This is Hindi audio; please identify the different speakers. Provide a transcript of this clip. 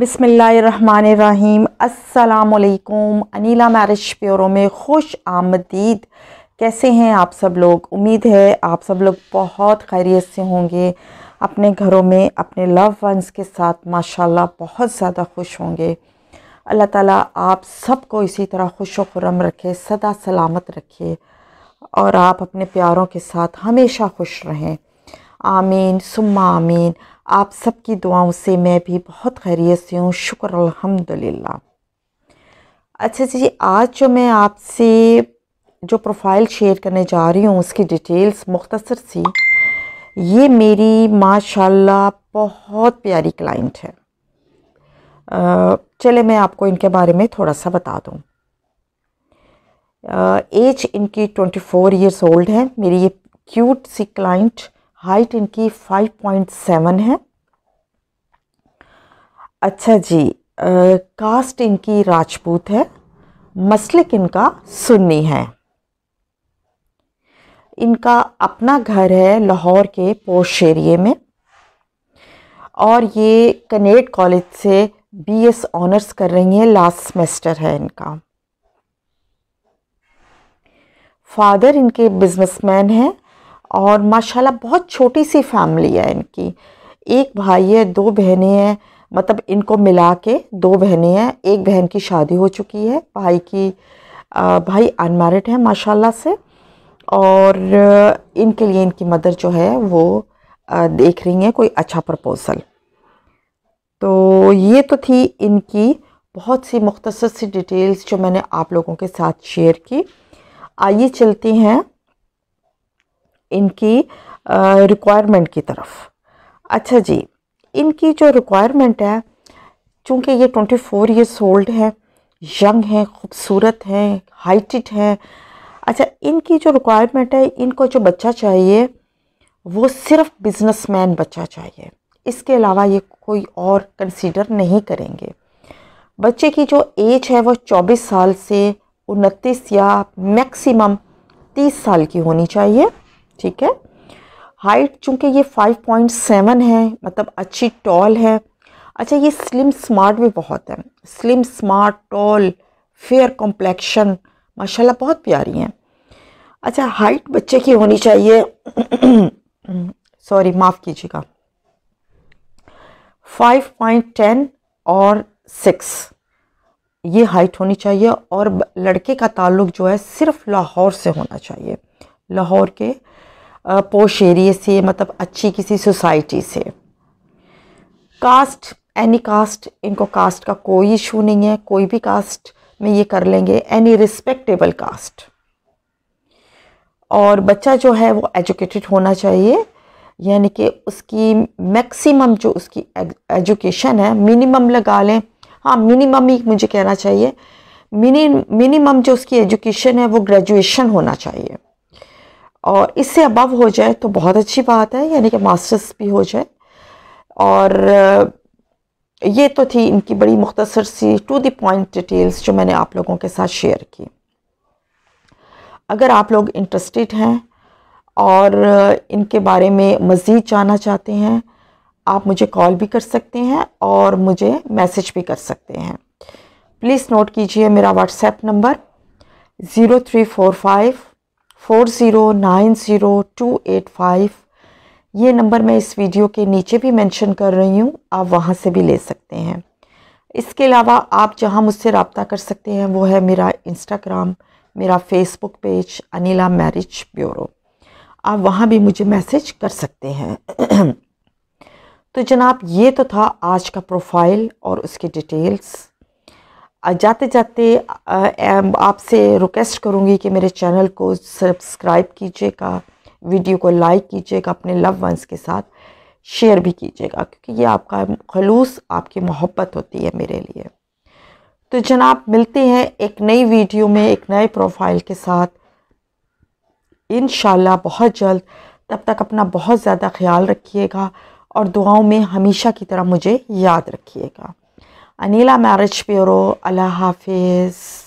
Speaker 1: बिसमीम अल्लाम अनीला मैरिज प्योरों में खुश आमदीद कैसे हैं आप सब लोग उम्मीद है आप सब लोग बहुत खैरियत से होंगे अपने घरों में अपने लव वंस के साथ माशाल्लाह बहुत ज़्यादा खुश होंगे अल्लाह ताला आप सबको इसी तरह खुश व खुरम रखे सदा सलामत रखे और आप अपने प्यारों के साथ हमेशा खुश रहें आमीन सुम्मा आमीन आप सबकी दुआओं से मैं भी बहुत खैरियत से हूँ शुक्र अल्हम्दुलिल्लाह अच्छा जी आज जो मैं आपसे जो प्रोफाइल शेयर करने जा रही हूँ उसकी डिटेल्स मुख्तसर सी ये मेरी माशाल्लाह बहुत प्यारी क्लाइंट है चले मैं आपको इनके बारे में थोड़ा सा बता दूँ एज इनकी ट्वेंटी फ़ोर ईयर्स ओल्ड है मेरी ये क्यूट सी क्लाइंट हाइट इनकी 5.7 है अच्छा जी आ, कास्ट इनकी राजपूत है मसलिक इनका सुन्नी है इनका अपना घर है लाहौर के पोश एरिए में और ये कनेड कॉलेज से बीएस ऑनर्स कर रही हैं लास्ट सेमेस्टर है इनका फादर इनके बिजनेसमैन हैं और माशाल्लाह बहुत छोटी सी फैमिली है इनकी एक भाई है दो बहनें हैं मतलब इनको मिला के दो बहनें हैं एक बहन की शादी हो चुकी है भाई की आ, भाई अनमेरिड है माशाल्लाह से और इनके लिए इनकी मदर जो है वो आ, देख रही हैं कोई अच्छा प्रपोज़ल तो ये तो थी इनकी बहुत सी मुख्तसर सी डिटेल्स जो मैंने आप लोगों के साथ शेयर की आइए चलते हैं इनकी रिक्वायरमेंट की तरफ अच्छा जी इनकी जो रिक्वायरमेंट है चूँकि ये ट्वेंटी फोर ईयर्स ओल्ड हैं यंग हैं खूबसूरत हैं हाइटिट हैं अच्छा इनकी जो रिक्वायरमेंट है इनको जो बच्चा चाहिए वो सिर्फ बिजनेसमैन बच्चा चाहिए इसके अलावा ये कोई और कंसीडर नहीं करेंगे बच्चे की जो एज है वो 24 साल से उनतीस या मैक्सिमम 30 साल की होनी चाहिए ठीक है हाइट चूँकि ये फाइव पॉइंट सेवन है मतलब अच्छी टॉल है अच्छा ये स्लिम स्मार्ट भी बहुत है slim smart tall fair complexion माशाल्लाह बहुत प्यारी हैं अच्छा हाइट बच्चे की होनी चाहिए सॉरी माफ़ कीजिएगा फाइव पॉइंट टेन और सिक्स ये हाइट होनी चाहिए और लड़के का ताल्लुक जो है सिर्फ लाहौर से होना चाहिए लाहौर के पोश एरिए से मतलब अच्छी किसी सोसाइटी से कास्ट एनी कास्ट इनको कास्ट का कोई इशू नहीं है कोई भी कास्ट में ये कर लेंगे एनी रिस्पेक्टेबल कास्ट और बच्चा जो है वो एजुकेटेड होना चाहिए यानी कि उसकी मैक्सिमम जो उसकी एजुकेशन है मिनिमम लगा लें हाँ मिनिमम ही मुझे कहना चाहिए मिनिमम जो उसकी एजुकेशन है वो ग्रेजुएशन होना चाहिए और इससे अबव हो जाए तो बहुत अच्छी बात है यानी कि मास्टर्स भी हो जाए और ये तो थी इनकी बड़ी मुख्तसर सी टू द पॉइंट डिटेल्स जो मैंने आप लोगों के साथ शेयर की अगर आप लोग इंटरेस्टेड हैं और इनके बारे में मज़ीद जानना चाहते हैं आप मुझे कॉल भी कर सकते हैं और मुझे मैसेज भी कर सकते हैं प्लीज़ नोट कीजिए मेरा WhatsApp number zero three four five four zero nine zero two eight five ये नंबर मैं इस वीडियो के नीचे भी मेंशन कर रही हूँ आप वहाँ से भी ले सकते हैं इसके अलावा आप जहाँ मुझसे रबता कर सकते हैं वो है मेरा इंस्टाग्राम मेरा Facebook page Anila marriage bureau आप वहाँ भी मुझे मैसेज कर सकते हैं तो जनाब ये तो था आज का प्रोफाइल और उसकी डिटेल्स जाते जाते आपसे रिक्वेस्ट करूँगी कि मेरे चैनल को सब्सक्राइब कीजिएगा वीडियो को लाइक कीजिएगा अपने लव वंस के साथ शेयर भी कीजिएगा क्योंकि ये आपका खलूस आपकी मोहब्बत होती है मेरे लिए तो जनाब मिलते हैं एक नई वीडियो में एक नए प्रोफाइल के साथ इन बहुत जल्द तब तक अपना बहुत ज़्यादा ख्याल रखिएगा और दुआओं में हमेशा की तरह मुझे याद रखिएगा أنيلا معرج بيرو على حافظ